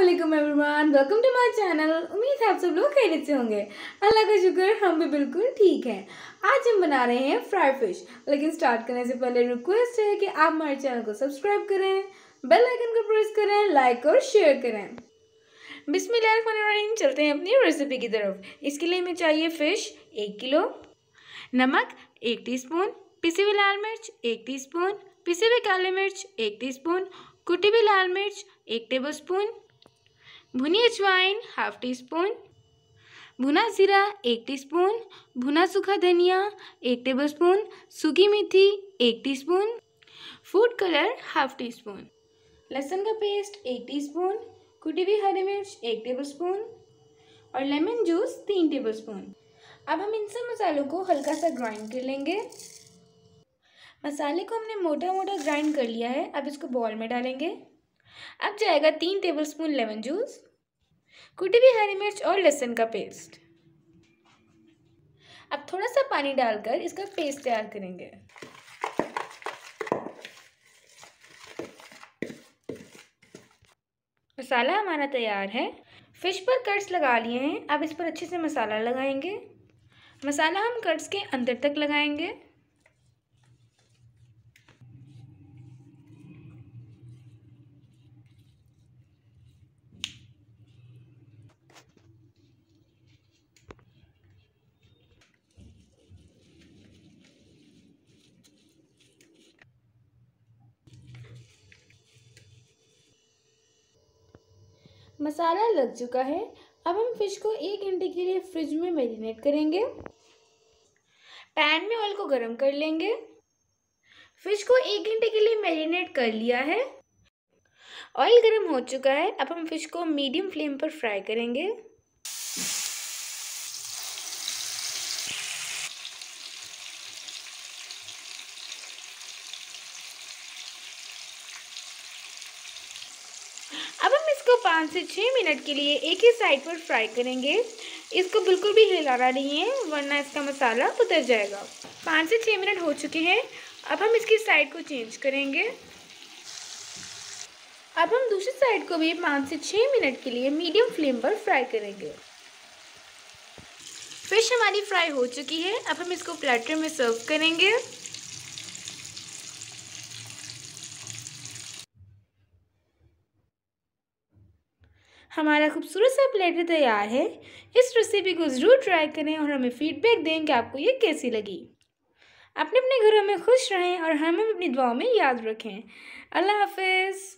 अल्लाम everyone welcome to my channel उम्मीद है आप सब लोग खैरियत से होंगे अल्लाह का शुक्र हम भी बिल्कुल ठीक हैं आज हम बना रहे हैं फ्राई फिश लेकिन स्टार्ट करने से पहले रिक्वेस्ट है कि आप हमारे चैनल को सब्सक्राइब करें बेल आइकन को प्रेस करें लाइक और शेयर करें बिस्मिल्लाहिर्रहमानिर्रहीम चलते हैं अपनी रेसिपी की तरफ इसके लिए हमें चाहिए फ़िश एक किलो नमक एक टी स्पून पिसी हुई लाल मिर्च एक टी स्पून पिसी हुई काली मिर्च एक टी स्पून कुटी हुई लाल मिर्च एक टेबलस्पून भुनी अजवाइन हाफ टी स्पून भुना ज़ीरा एक टीस्पून भुना सूखा धनिया एक टेबलस्पून सूखी मेथी एक teaspoon food colour half teaspoon लहसुन का पेस्ट एक टीस्पून कुटी हुई हरी मिर्च एक टेबलस्पून और लेमन जूस तीन टेबलस्पून अब हम इन सब मसालों को हल्का सा ग्राइंड कर लेंगे मसाले को हमने मोटा मोटा ग्राइंड कर लिया है अब इसको बॉल में डालेंगे अब जाएगा तीन टेबल लेमन जूस कुटी हुई हरी मिर्च और लहसुन का पेस्ट अब थोड़ा सा पानी डालकर इसका पेस्ट तैयार करेंगे मसाला हमारा तैयार है फिश पर कट्स लगा लिए हैं अब इस पर अच्छे से मसाला लगाएंगे मसाला हम कट्स के अंदर तक लगाएंगे मसाला लग चुका है अब हम फिश को एक घंटे के लिए फ्रिज में मैरिनेट करेंगे पैन में ऑयल को गर्म कर लेंगे फिश को एक घंटे के लिए मैरिनेट कर लिया है ऑयल गर्म हो चुका है अब हम फिश को मीडियम फ्लेम पर फ्राई करेंगे इसको पाँच से छः मिनट के लिए एक ही साइड पर फ्राई करेंगे इसको बिल्कुल भी हिलाना नहीं है वरना इसका मसाला उतर जाएगा पाँच से छः मिनट हो चुके हैं अब हम इसकी साइड को चेंज करेंगे अब हम दूसरी साइड को भी पाँच से छः मिनट के लिए मीडियम फ्लेम पर फ्राई करेंगे फिश हमारी फ्राई हो चुकी है अब हम इसको प्लेटर में सर्व करेंगे हमारा खूबसूरत सा प्लेटर तैयार है इस रेसिपी को ज़रूर ट्राई करें और हमें फीडबैक दें कि आपको ये कैसी लगी अपने अपने घरों में खुश रहें और हमें अपनी दुआओं में याद रखें अल्लाह हाफिज़